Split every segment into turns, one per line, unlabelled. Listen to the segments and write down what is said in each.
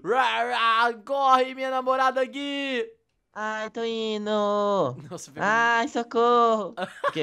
Corre, minha namorada aqui! Ai, tô indo! Nossa,
Ai, socorro! o quê?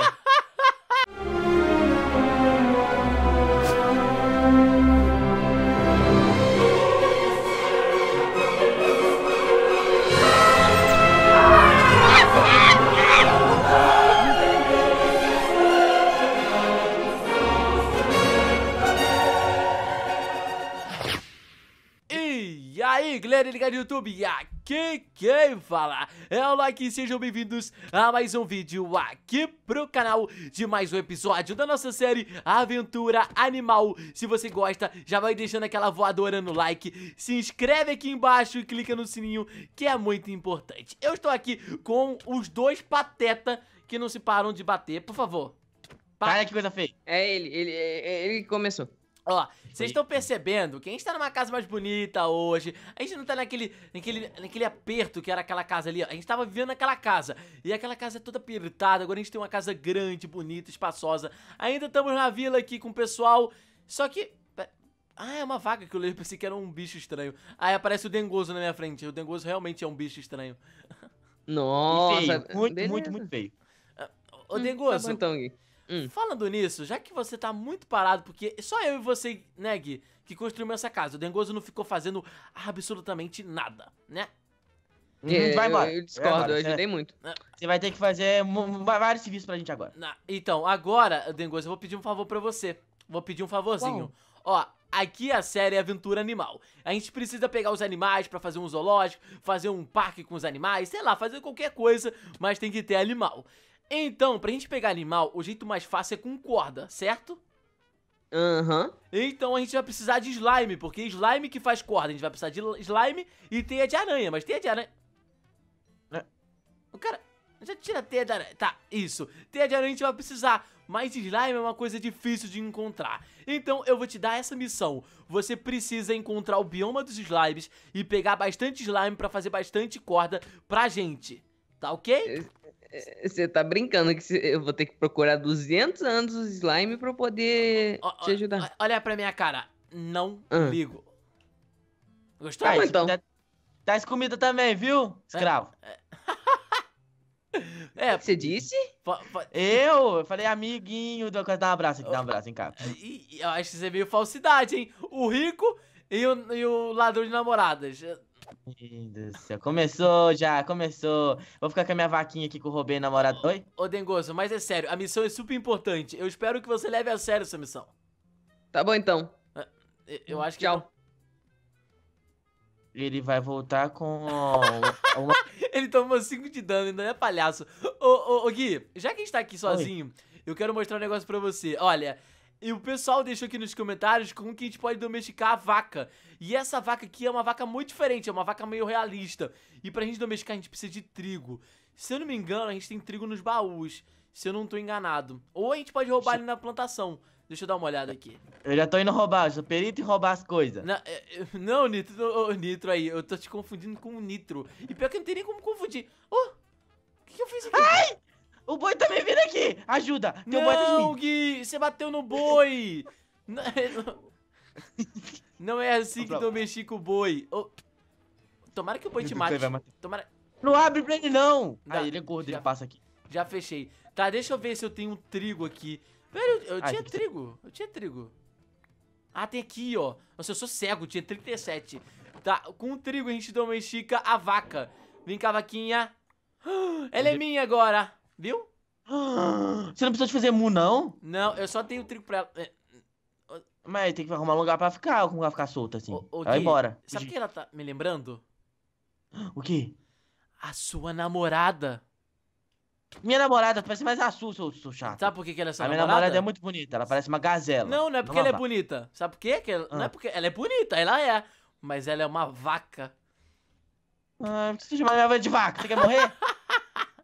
galera ligada no YouTube, e aqui quem fala é o Like, sejam bem-vindos a mais um vídeo aqui pro canal de mais um episódio da nossa série Aventura Animal. Se você gosta, já vai deixando aquela voadora no like, se inscreve aqui embaixo e clica no sininho, que é muito importante. Eu estou aqui com os dois pateta que não se param de bater, por favor. Pa... Cara, que coisa feia. É ele, ele, é, é, ele, ele começou. Ó, vocês estão percebendo que a gente tá numa casa mais bonita hoje, a gente não tá naquele, naquele, naquele aperto que era aquela casa ali, ó. a gente tava vivendo naquela casa, e aquela casa é toda apertada, agora a gente tem uma casa grande, bonita, espaçosa, ainda estamos na vila aqui com o pessoal, só que... Ah, é uma vaca que eu leio, pensei que era um bicho estranho. Aí aparece o Dengoso na minha frente, o Dengoso realmente é um bicho estranho.
Nossa, feio, muito, muito, muito, muito feio. Ah, ô, Dengoso... Hum, tá bom, então, Gui. Hum.
Falando nisso, já que você tá muito parado, porque só eu e você, né, Gui, que construímos essa casa. O Dengoso não ficou fazendo absolutamente nada,
né? Hum, é, vai embora. Eu, eu discordo, é, eu ajudei é. muito. É. Você vai ter que fazer vários serviços pra gente agora.
Então, agora, Dengoso, eu vou pedir um favor pra você. Vou pedir um favorzinho. Ó, aqui é a série é Aventura Animal. A gente precisa pegar os animais para fazer um zoológico, fazer um parque com os animais, sei lá, fazer qualquer coisa, mas tem que ter animal. Então, pra gente pegar animal, o jeito mais fácil é com corda, certo? Aham. Uhum. Então a gente vai precisar de slime, porque slime que faz corda. A gente vai precisar de slime e teia de aranha, mas teia de aranha... O cara... Já tira teia de aranha. Tá, isso. Teia de aranha a gente vai precisar, mas slime é uma coisa difícil de encontrar. Então eu vou te dar essa missão. Você precisa encontrar o bioma dos slimes e pegar bastante slime pra fazer bastante corda pra gente. Tá ok? Você tá brincando que eu vou ter que procurar 200 anos de slime pra eu poder o, te ajudar. Olha pra minha cara. Não ah. ligo. Gostou? Tá, ah, então.
Tá comida também, viu? Escravo. É. é você disse? Eu? Eu falei amiguinho. Dá um abraço aqui, dá um abraço, hein, cara.
Eu acho que isso é meio falsidade, hein? O rico e o, e o ladrão de namoradas.
Meu Deus do céu. Começou já, começou. Vou ficar com a minha vaquinha aqui que eu roubei namorado. Oi?
Ô, Dengoso, mas é sério, a missão é super importante. Eu espero que você leve a sério essa missão. Tá bom então. Ah, eu acho que. Tchau. Ele vai voltar com. Uma... Ele tomou 5 de dano, ainda é palhaço. Ô, ô, ô, Gui, já que a gente tá aqui sozinho, Oi. eu quero mostrar um negócio pra você. Olha. E o pessoal deixou aqui nos comentários como que a gente pode domesticar a vaca. E essa vaca aqui é uma vaca muito diferente, é uma vaca meio realista. E pra gente domesticar a gente precisa de trigo. Se eu não me engano, a gente tem trigo nos baús, se eu não tô enganado. Ou a gente pode roubar ele na plantação. Deixa eu dar uma olhada aqui.
Eu já tô indo roubar, sou perito em roubar as coisas.
É, é, não, Nitro, oh, Nitro aí, eu tô te confundindo com o Nitro. E pior que eu não tem nem como confundir. Oh, o que, que eu fiz aqui? Ai! O boi também tá vindo aqui! Ajuda! Tem não, um boi de mim. Gui! Você bateu no boi! É, não é assim que domestica com o boi. Oh. Tomara que o boi te mate. Tá- tomara... Não abre pra ele, não! ah, ele é gordo, já, ele passa aqui. Já fechei. Tá, deixa eu ver se eu tenho um trigo aqui. Pera, eu, eu ah, tinha trigo. Eu tinha trigo. Ah, tem aqui, ó. Nossa, eu sou cego, tinha 37. Tá, com o trigo a gente domestica a vaca. Vem cá, vaquinha. Ela é minha agora. Viu?
Você não precisa de fazer mu, não?
Não, eu só tenho trigo pra ela. É,
Mas tem que arrumar um lugar pra ficar, ou como vai ficar solta assim? O, o vai embora. Sabe o que ela tá me lembrando? O quê? A sua namorada. Minha namorada parece mais a sua, seu, seu chato. Sabe por que, que ela é sua a namorada? A minha namorada é muito bonita, ela parece uma gazela. Não, não é porque ela é
bonita. Sabe por quê? Que ela, ah. Não é ah. porque ela é bonita, ela é. Mas ela é uma vaca.
Ah, não precisa chamar minha de vaca. Você quer morrer?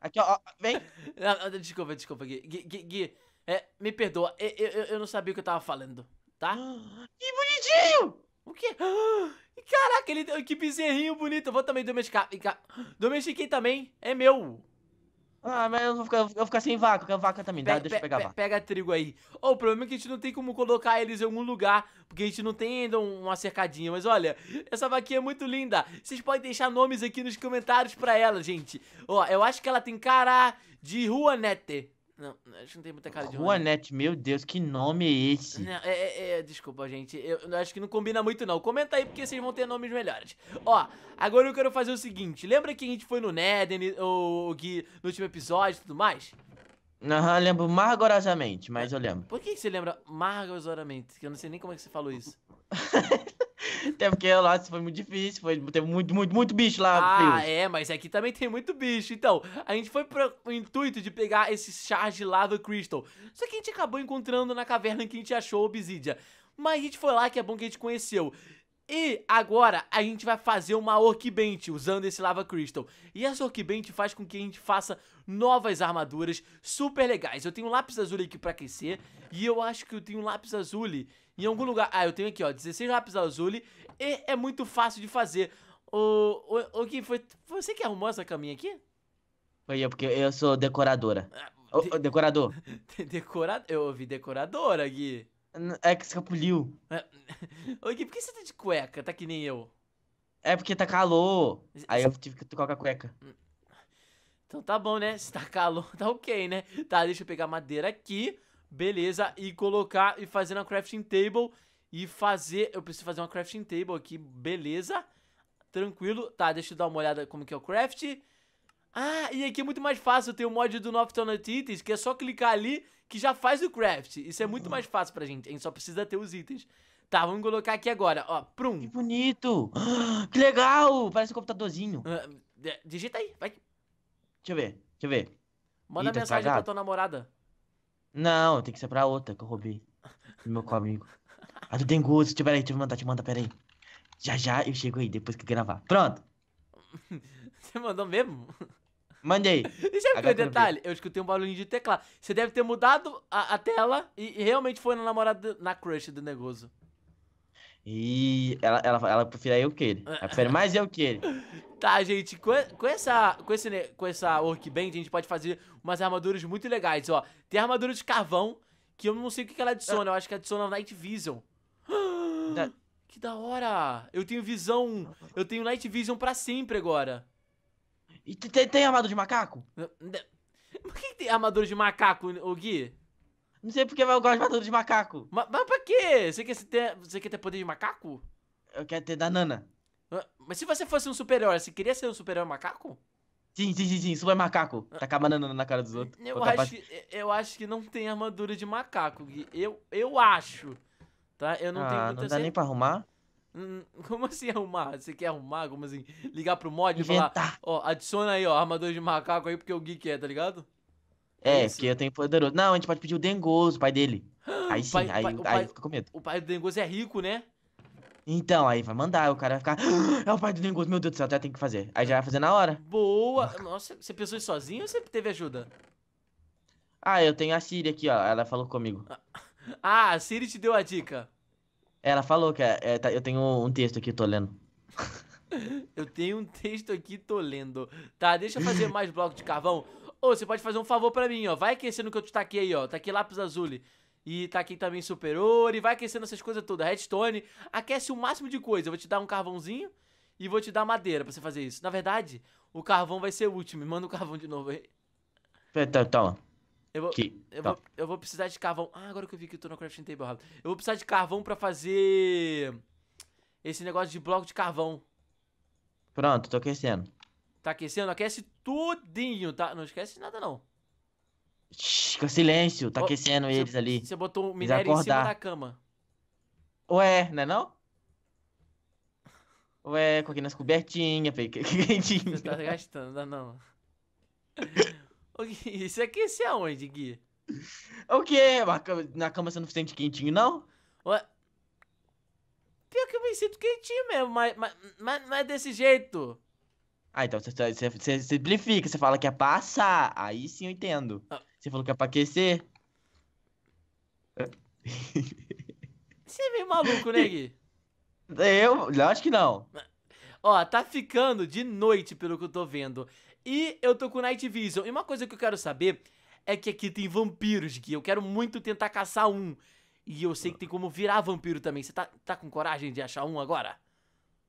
Aqui, ó, vem. desculpa, desculpa, Gui. Gui, Gui é, me perdoa, eu, eu, eu, não sabia o que eu tava falando, tá? Que bonitinho! O quê? Caraca, ele, que bezerrinho bonito. Eu vou também domesticar. Domestiquei também, é meu. Ah, mas eu vou ficar, eu vou ficar sem vaca, a vaca também. Pega, Dá, deixa eu pegar pe, vaca. Pega trigo aí. Oh, o problema é que a gente não tem como colocar eles em algum lugar, porque a gente não tem ainda uma cercadinha. Mas olha, essa vaquinha é muito linda. Vocês podem deixar nomes aqui nos comentários pra ela, gente. Ó, oh, eu acho que ela tem cara de Ruanete. Não, acho que não tem muita cara de Ruanete.
meu Deus, que nome é esse?
Não, é, é, é desculpa, gente. Eu, acho que não combina muito, não. Comenta aí, porque vocês vão ter nomes melhores. Ó, agora eu quero fazer o seguinte. Lembra que a gente foi no Nether, né, ou no último episódio e tudo mais?
Aham, lembro margorosamente, mas é, eu lembro.
Por que, que você lembra margorosamente? Que eu não sei nem como é que você falou isso. Até porque lá foi muito difícil, foi, teve muito, muito, muito bicho lá. Ah, filho. é, mas aqui é também tem muito bicho. Então, a gente foi pro o intuito de pegar esse Charge Lava Crystal. Só que a gente acabou encontrando na caverna que a gente achou a Obsidia. Mas a gente foi lá que é bom que a gente conheceu. E agora a gente vai fazer uma Orkbent usando esse Lava Crystal. E essa Orkbent faz com que a gente faça novas armaduras super legais. Eu tenho um lápis azul aqui pra aquecer e eu acho que eu tenho um lápis azul em algum lugar. Ah, eu tenho aqui, ó, 16 lápis azul e é muito fácil de fazer. O, o, o que foi, foi você que arrumou essa caminha aqui?
Foi eu, porque eu sou decoradora. de... Ah,
o, decorador. decorador. Eu ouvi decoradora, Gui.
É que escapuliu. É. Ô, Gui, por que você tá de cueca? Tá que nem eu. É porque tá calor. Aí eu tive que trocar a cueca. Hum.
Então tá bom, né? Se tá calor, tá ok, né? Tá, deixa eu pegar madeira aqui. Beleza. E colocar e fazer na crafting table. E fazer. Eu preciso fazer uma crafting table aqui. Beleza. Tranquilo. Tá, deixa eu dar uma olhada como que é o craft. Ah, e aqui é muito mais fácil. Tem o mod do Nocturnal Titans, que é só clicar ali que já faz o craft. Isso é muito uhum. mais fácil pra gente. A gente só precisa ter os itens. Tá, vamos colocar aqui agora, ó,
prum. Que bonito! Que legal! Parece um computadorzinho. Uh, digita aí, vai. Deixa eu ver, deixa eu ver. Manda Eita, mensagem cagado. pra tua namorada. Não, tem que ser pra outra que eu roubei. Do meu amigo. Ah, tu tem gosto. Deixa, peraí, deixa eu mandar, te manda, peraí. Já já eu chego aí, depois que gravar. Pronto.
Você mandou mesmo?
Mandei. E sabe que é detalhe?
Eu escutei um barulhinho de teclado. Você deve ter mudado a, a tela e, e, realmente foi na namorada, na crush do negócio.
E ela, ela, ela prefere eu que ele. Ela prefere mais eu que ele.
Tá, gente, com, com, essa, com, esse, com essa workbench a gente pode fazer umas armaduras muito legais, ó. Tem armadura de carvão, que eu não sei o que ela adiciona, eu acho que adiciona Night Vision. Que da hora! Eu tenho visão, eu tenho Night Vision pra sempre agora. E tem, tem armador de macaco? Por que, tem armadura de macaco, o Gui? Não sei porque eu gosto de armadura de macaco. Mas, mas pra quê? Você quer, ter, você quer ter poder de macaco? Eu quero ter da Nana. Mas se você fosse um super-herói, você queria ser um super-herói macaco?
Sim, sim, sim, sim, super macaco. Tacar banana na cara dos outros. Eu, acho que,
eu acho que não tem armadura de macaco, Gui. Eu, eu acho. Tá? Eu não ah, tenho muita Não dá certeza. nem pra arrumar? Hum, como assim arrumar? Você quer arrumar? Como assim? Ligar pro mod Inventar. e falar, ó, oh, adiciona aí, ó, armador de macaco aí, porque o geek é tá ligado?
É, é porque eu tenho poderoso. Não, a gente pode pedir o Dengoso, o pai dele. Aí sim, pai, aí, pai, aí, pai, aí fica com medo. O pai do Dengoso é rico, né? Então, aí vai mandar, o cara vai ficar. é o pai do Dengoso, meu Deus do céu, já tem que fazer. Aí já vai fazer na hora.
Boa! Nossa, você pensou isso sozinho ou você teve
ajuda? Ah, eu tenho a Siri aqui, ó. Ela falou comigo. Ah, ah a Siri te deu a dica. Ela falou que é, é, tá, eu tenho um texto aqui, tô lendo.
eu tenho um texto aqui, tô lendo. Tá, deixa eu fazer mais bloco de carvão. Ô, você pode fazer um favor para mim, ó. Vai aquecendo que eu te taquei aí, ó. Tá aqui lápis azul. E tá aqui também superior. E vai aquecendo essas coisas todas. Redstone. Aquece o máximo de coisa. Eu vou te dar um carvãozinho e vou te dar madeira para você fazer isso. Na verdade, o carvão vai ser o último. Me manda o carvão de novo aí.
Então, toma. Eu vou, que, eu, tá. vou,
eu vou precisar de carvão. Ah, agora que eu vi que eu tô no crafting table rápido. Eu vou precisar de carvão pra fazer esse negócio de bloco de carvão.
Pronto, tô aquecendo.
Tá aquecendo? Aquece tudinho, tá? Não esquece nada,
não. Fica silêncio, tá oh, aquecendo cê, eles ali. Você botou um minério em cima da cama. Ué, não é não? Ué, coloquei nas cobertinhas, peguei quentinho. Você tá gastando, não. não. Isso aqui é aquecer aonde, Gui? O quê? Na cama você não sente quentinho,
não? Ué? Pior que eu me sinto quentinho mesmo, mas, mas, mas, mas desse jeito.
Ah, então você, você, simplifica, você fala que é pra assar. Aí sim eu entendo. Ah. Você falou que é pra aquecer.
Você é meio maluco, né, Gui?
Eu? Acho que não.
Ó, tá ficando de noite, pelo que eu tô vendo. E eu tô com Night Vision. E uma coisa que eu quero saber é que aqui tem vampiros, Gui. Eu quero muito tentar caçar um. E eu sei que tem como virar vampiro também. Você tá, tá com coragem de achar um agora?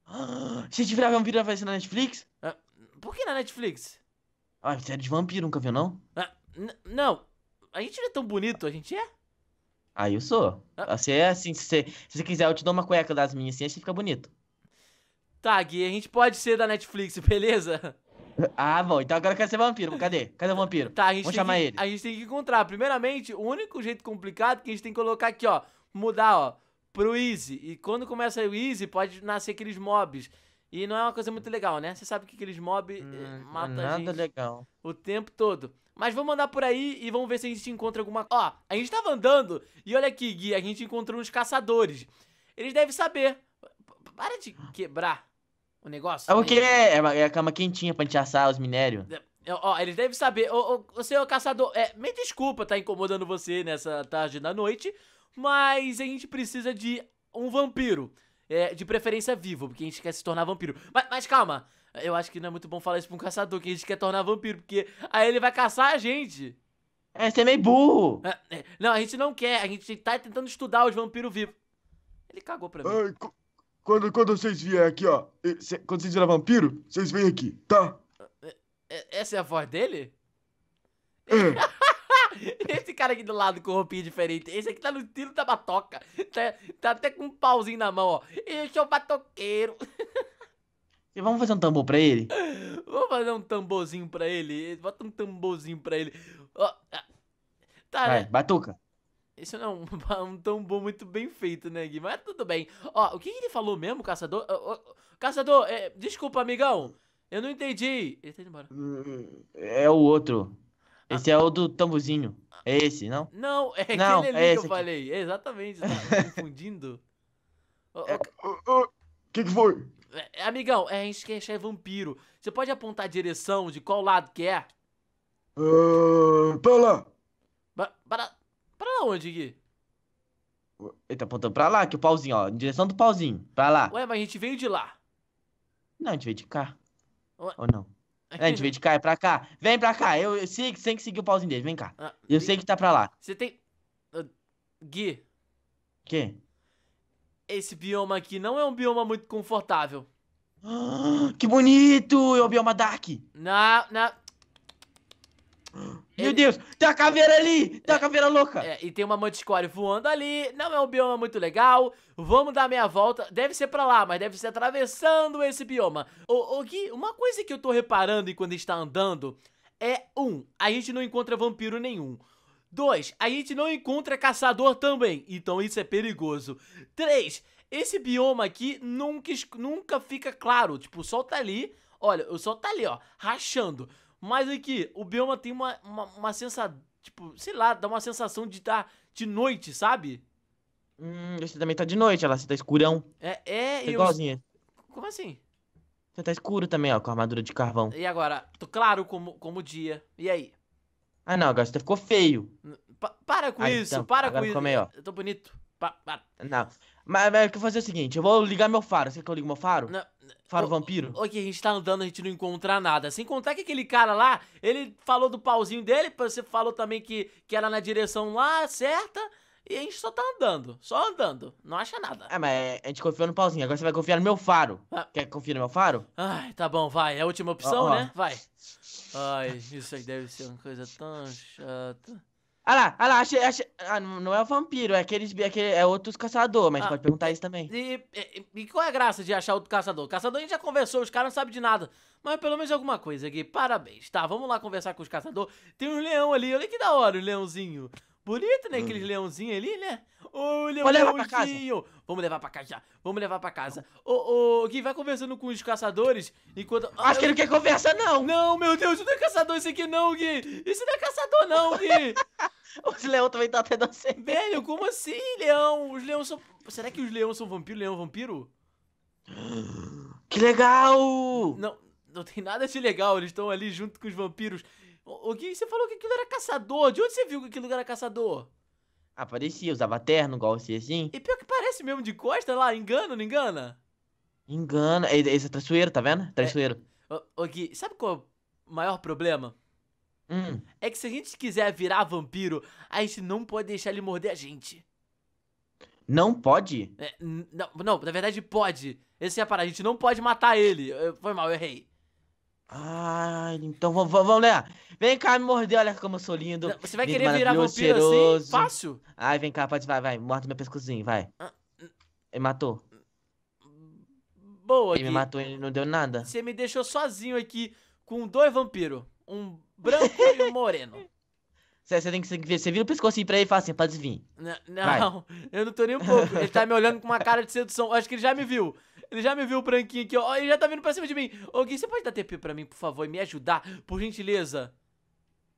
Se a gente virar vampiro, vai ser na Netflix? Ah, por que na Netflix? Ah, série de vampiro, nunca viu, não? Ah, não. A gente não é tão bonito, a gente é? Ah, eu sou. Ah. Você ah, é assim, se você, se você quiser, eu te dou uma cueca das minhas assim, aí você fica bonito. Tá,
Gui, a gente pode ser da Netflix, beleza?
Ah, bom. Então agora eu quero ser vampiro. Cadê? Cadê o vampiro?
Tá, a gente Vamos chamar que, ele. A gente tem que encontrar. Primeiramente, o único jeito complicado que a gente tem que colocar aqui, ó. Mudar, ó. Pro Easy. E quando começa o Easy, pode nascer aqueles mobs. E não é uma coisa muito legal, né? Você sabe que aqueles mobs eh, hum, matam a gente. legal. O tempo todo. Mas vamos andar por aí e vamos ver se a gente encontra alguma... Ó, a gente tava andando e olha aqui, Gui, a gente encontrou uns caçadores. Eles devem saber. Para de quebrar o negócio. É porque é,
é a cama quentinha pra gente assar os minérios. É,
ó, eles devem saber. Ô, ô, seu caçador, é, me desculpa tá incomodando você nessa tarde da noite, mas a gente precisa de um vampiro. É, de preferência vivo, porque a gente quer se tornar vampiro. Mas, mas, calma, eu acho que não é muito bom falar isso pra um caçador, que a gente quer tornar vampiro, porque aí ele vai caçar a gente.
É, você é meio burro.
É, é não, a gente não quer, a gente tá tentando estudar os
vampiros vivos. Ele cagou pra mim. Ai, quando, quando vocês vierem aqui, ó. Cê, quando vocês viram vampiro, vocês vêm aqui, tá?
É, é, essa é a voz dele? É. esse cara aqui do lado com roupinha diferente. Esse aqui tá no tiro da batoca. Tá, tá até com um pauzinho na mão, ó. é o batoqueiro.
E vamos fazer um tambor pra ele?
Vamos fazer um tamborzinho pra ele. Bota um tamborzinho pra ele. Ah, tá, Vai, né? batuca. Isso não é um, um muito bem feito, né, Gui? Mas tudo bem. Ó, o que, ele falou mesmo, caçador? Ó, ó, caçador, é, desculpa, amigão. Eu não entendi. Ele tá indo embora. Hum,
é o outro. Ah. Esse ah. é o do tambuzinho. É esse, não?
Não, é não, aquele é ali que eu falei. É, exatamente, tá confundindo. O é, que, que foi? É, amigão, é, a gente quer achar vampiro. Você pode apontar a direção de qual lado que é?
Uh, pra lá
apontar onde, Gui?
Ele tá apontando pra lá, que o pauzinho, ó. Em direção do pauzinho. Pra lá.
Ué, mas a gente veio de lá.
Não, a gente veio de cá. Ué. Ou não? É, a gente veio de cá, é pra cá. Vem pra cá. Eu, eu sei que tem que seguir o pauzinho dele. Vem cá. Ah, eu e... sei que tá pra lá. Você tem. Uh, Gui. Quê?
Esse bioma aqui não é um bioma muito confortável.
que bonito! É o bioma Dark.
Não, não. Meu ele... Deus, tem a caveira ali! Tem a caveira louca! É, e tem uma manticore voando ali. Não é um bioma muito legal. Vamos dar meia volta. Deve ser pra lá, mas deve ser atravessando esse bioma. Ô, ô Gui, uma coisa que eu tô reparando enquanto a gente tá andando é: um, a gente não encontra vampiro nenhum. 2. A gente não encontra caçador também, então isso é perigoso. 3. Esse bioma aqui nunca, nunca fica claro, tipo, o sol tá ali, olha, o sol tá ali, ó, rachando. Mas aqui, o bioma tem uma, uma, uma sensação. Tipo, sei lá, dá uma sensação de estar tá de noite, sabe?
Hum, você também tá de noite, ela se tá escurão.
É, é, tá eu... igualzinha. Como assim?
Você tá escuro também, ó, com a armadura de carvão.
E agora? Tô claro como, como dia. E aí?
Ah, não, agora você ficou feio.
Pa para com ah, isso, então, para com isso. eu tô bonito. Pa
Não. Mas, mas eu vou fazer o seguinte, eu vou ligar meu faro. Você quer que eu ligue meu faro? Não. Faro o, Vampiro?
Ok, a gente tá andando, a gente não encontra nada. Sem contar que aquele cara lá, ele falou do pauzinho dele, você falou também que, que era na direção lá certa, e a gente só tá andando, só
andando, não acha nada. É, mas a gente confiou no pauzinho, agora você vai confiar no meu faro. Ah. Quer confiar no meu faro?
Ai, tá bom, vai, é a última opção, oh, oh. né? Vai. Ai, isso aí deve ser uma coisa
tão chata. Ah lá, ah lá, achei, achei... Ah, não é o vampiro, é aqueles, aquele, é outros caçador, mas ah, pode perguntar isso também. E, e, e, qual é a graça de achar outro caçador? Caçador a gente já conversou,
os caras não sabem de nada. Mas pelo menos alguma coisa aqui, parabéns. Tá, vamos lá conversar com os caçadores. Tem um leão ali, olha que da hora o leãozinho. Bonito, né? Aquele hum. leãozinho ali, né? Ô, leãozinho! Levar pra casa. Vamos levar pra casa já. Vamos levar pra casa. Ô, ô, Gui, vai conversando com os caçadores enquanto... Acho que ah, ele não quer conversa, não! Não, meu Deus, não é caçador isso aqui, não, Gui! Isso não é caçador, não, Gui! Os leões também estão até dançando. Velho, como assim, leão? Os leões são. Será que os leões são vampiro? Leão vampiro?
Que legal!
Não, não tem nada de legal. Eles estão ali junto com os vampiros. O, que Gui, você falou que aquilo era caçador. De onde você viu que aquilo era caçador?
Ah, parecia, usava terno, igual você assim. E
pior que parece mesmo de costa lá, engana, não engana?
Engana, esse é traiçoeiro, tá vendo? Traiçoeiro.
É, ô, ô Gui, sabe qual é o maior problema? Hum. É que se a gente quiser virar vampiro, a gente não pode deixar ele morder a gente.
Não pode?
É, não, na verdade pode. Esse é para a gente não pode matar ele.
Foi mal, eu errei. Ai, ah, então vamos, né? Vem cá me morder, olha como eu sou lindo. Você vai lindo, querer virar vampiro assim? cheiroso. assim? Fácil? Ai, vem cá, pode, vai, vai. Morta meu pescozinho, vai. Ah, ele matou. Boa, Ele aqui. me matou, ele não deu nada. Você me deixou sozinho aqui com dois vampiros um branco e um moreno. Você, tem que ver, você vira o pescoço assim pra ele e fala assim, pode vir.
Não, não eu não tô nem um pouco. Ele tá me olhando com uma cara de sedução. Acho que ele já me viu. Ele já me viu o branquinho aqui, ó. Ele já tá vindo pra cima de mim. Ô, Gui, você pode dar TP pra mim, por favor, e me ajudar, por gentileza?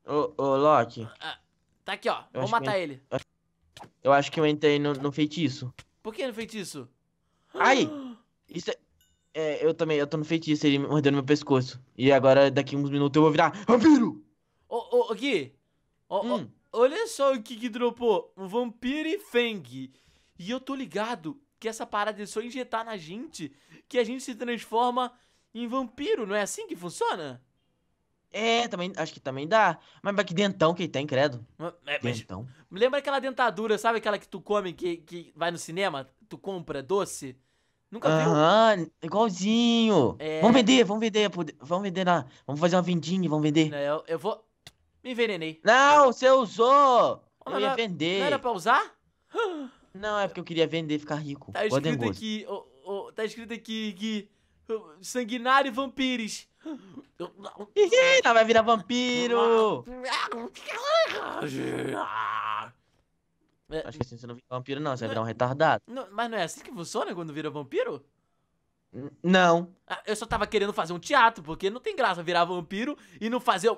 Ô, ô, Loki.
Ah, ah, tá aqui, ó. Eu Vou matar eu... ele.
Eu acho que eu entrei no, no feitiço.
Por que no feitiço?
Ai! Isso é... É, eu também, eu tô no feitiço, ele no meu pescoço. E agora, daqui uns minutos, eu vou virar vampiro!
Ô, ô, ô, Gui! Hum. olha só o que que dropou. Um vampiro e Feng. E eu tô ligado que essa parada é só injetar na gente que a gente se transforma em vampiro, não é assim que funciona? É, também, acho que também dá. Mas, mas que
dentão que ele tem, credo. É, dentão.
Lembra aquela dentadura, sabe aquela que tu come, que, que vai no cinema, tu compra doce? Nunca Aham,
viu? igualzinho. É... Vamos vender, vamos vender, vamos vender na. Vamos fazer uma vendinha, vamos vender. Não, eu, eu vou. Me envenenei. Não, você usou! Oh, eu ia vender. Não era pra usar? Não, é porque eu queria vender ficar rico. Tá escrito aqui.
Oh, oh, tá escrito aqui que. Sanguinário
vampires. Ih, vai virar vampiro!
Ah,
é... Acho que assim você não vira vampiro, não. Você não... vai virar um é- retardado.
Não, mas não é assim que funciona quando vira vampiro? Não. Ah, eu só tava querendo fazer um teatro, porque não tem graça virar vampiro e não fazer. Hum,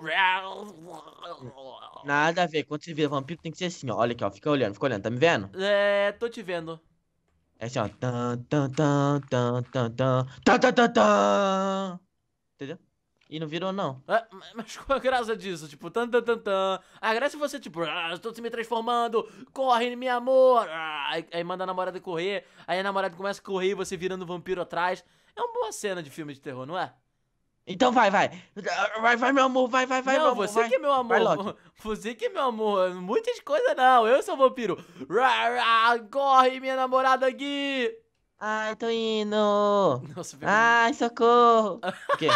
nada a ver. Quando você vira vampiro, tem que ser assim, ó. Olha aqui, ó. Fica olhando, fica olhando. Tá me vendo? É, tô te vendo. É assim, ó. Tan, tan, tan, tan, tan, tan, tan, tan, tan. Entendeu? E não virou, não.
É, mas qual a graça disso? Tipo, tan, tan, tan, tan. A graça é você, tipo, ah, estou me transformando, corre, meu amor. Ah, aí, aí, manda a namorada correr, aí a namorada começa a correr e você virando um vampiro atrás. É uma boa cena de filme de terror, não é?
Então vai, vai. Vai, vai, meu amor, vai, vai, vai, não, meu amor. você vai. que é meu amor. Vai,
você que é meu amor. Muitas coisas não, eu sou vampiro. corre,
minha namorada aqui. Ai, tô indo. Nossa, Ai, socorro. o quê?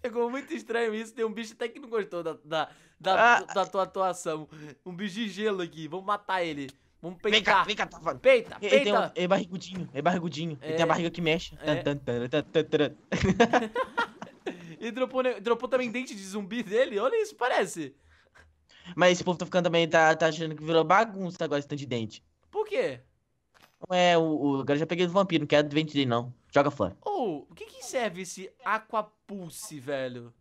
Pegou muito estranho isso. Tem um bicho até que não gostou da, da, da, ah. da tua atuação. Um bicho de gelo aqui. Vamos matar ele. Vamos peitar. Vem cá, vem cá, tá Tavano. Peita, peita. Ele tem um,
é barrigudinho, é barrigudinho. É. Ele tem a é. barriga que mexe. É. e dropou, dropou também dente de zumbi dele? Olha isso, parece. Mas esse povo tá ficando também, tá, tá achando que virou bagunça agora esse tanto de dente. Por quê? É, o, o cara já peguei do vampiro, não quero dente dele não. Joga fora.
Ou, oh, o que que serve esse aqua pulse, velho.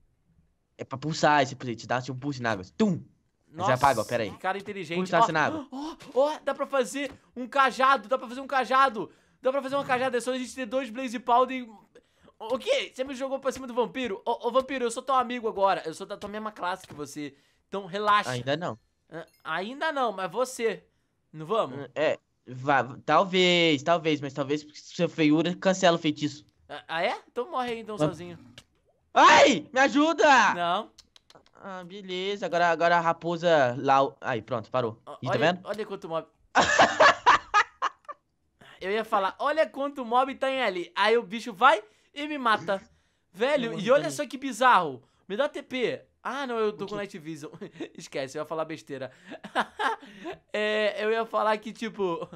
É pra pulsar esse é tipo assim, play, te dá assim um pulse na água. Assim, tum! Nossa, apaga, pera aí. cara inteligente. Pulse oh na água.
Ó, ó, dá pra fazer um cajado, dá pra fazer um cajado. Dá pra fazer uma cajada, é só a gente ter dois Blaze Powder e... O quê? Você me jogou pra cima do vampiro? Ô, ô, vampiro, eu sou teu amigo agora. Eu sou da tua mesma classe que você. Então, relaxa. Ainda não. Ainda não, mas você. Não vamos? Hum,
é, Vá, talvez, talvez, mas talvez porque sua feiura cancela o feitiço.
Ah, ah, é? Então morre aí então sozinho.
Ai, me ajuda! Não. Ah, beleza. Agora, agora a raposa lá. Aí, pronto, parou. E, tá olha, tá vendo?
Olha quanto mob. eu ia falar, olha quanto mob tem tá ali. Aí o bicho vai e me mata. Velho, e olha então- só que bizarro. Me dá TP. Ah, não, eu tô com Night Vision. Esquece, eu ia falar besteira. é, eu ia falar que, tipo.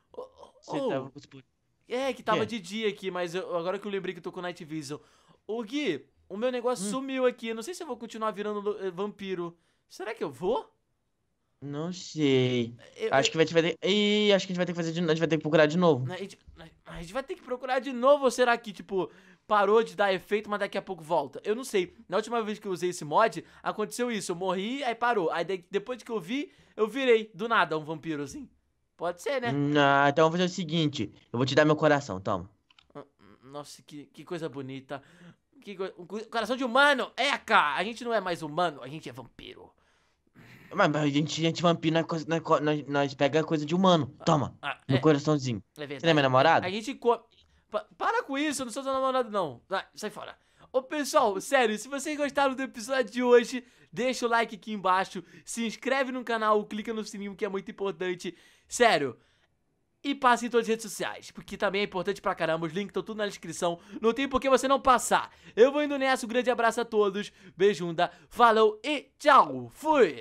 Você oh, tava... Oh.
É, que tava de dia aqui, mas eu, agora que eu lembrei que eu tô com Night Vision. Ô Gui, o meu negócio hum. sumiu aqui. Não sei se eu vou continuar virando eh, vampiro. Será que eu vou?
Não sei. Eu, acho que vai, vai ter. Ih, acho que a gente vai ter que fazer de novo. A gente vai ter que procurar de novo. A
gente, a gente vai ter que procurar de novo, ou será que, tipo, parou de dar efeito, mas daqui a pouco volta? Eu não sei. Na última vez que eu usei esse mod, aconteceu isso. Eu morri, aí parou. Aí depois que eu vi, eu virei do nada um vampiro assim. Pode ser, né? Hum,
ah, então vamos fazer o seguinte: eu vou te dar meu coração, toma
nossa, que, que coisa bonita. Que Coração de humano, eca! É a gente não é mais humano, a gente é vampiro.
Mas, mas a gente, gente vampiro, nós, nós, nós, nós pega coisa de humano. Ah, Toma, ah, no é, coraçãozinho. É Você não é meu namorado? A
gente... Co... Pa para com isso, eu não sou seu namorado, não. Vai, sai fora. Ô pessoal, sério, se vocês gostaram do episódio de hoje, deixa o like aqui embaixo, se inscreve no canal, clica no sininho que é muito importante. Sério, e passe em todas as redes sociais, porque também é importante pra caramba. Os links estão tudo na descrição. Não tem por que você não passar. Eu vou indo nessa. Um grande abraço a todos. Beijunda. Falou e tchau. Fui.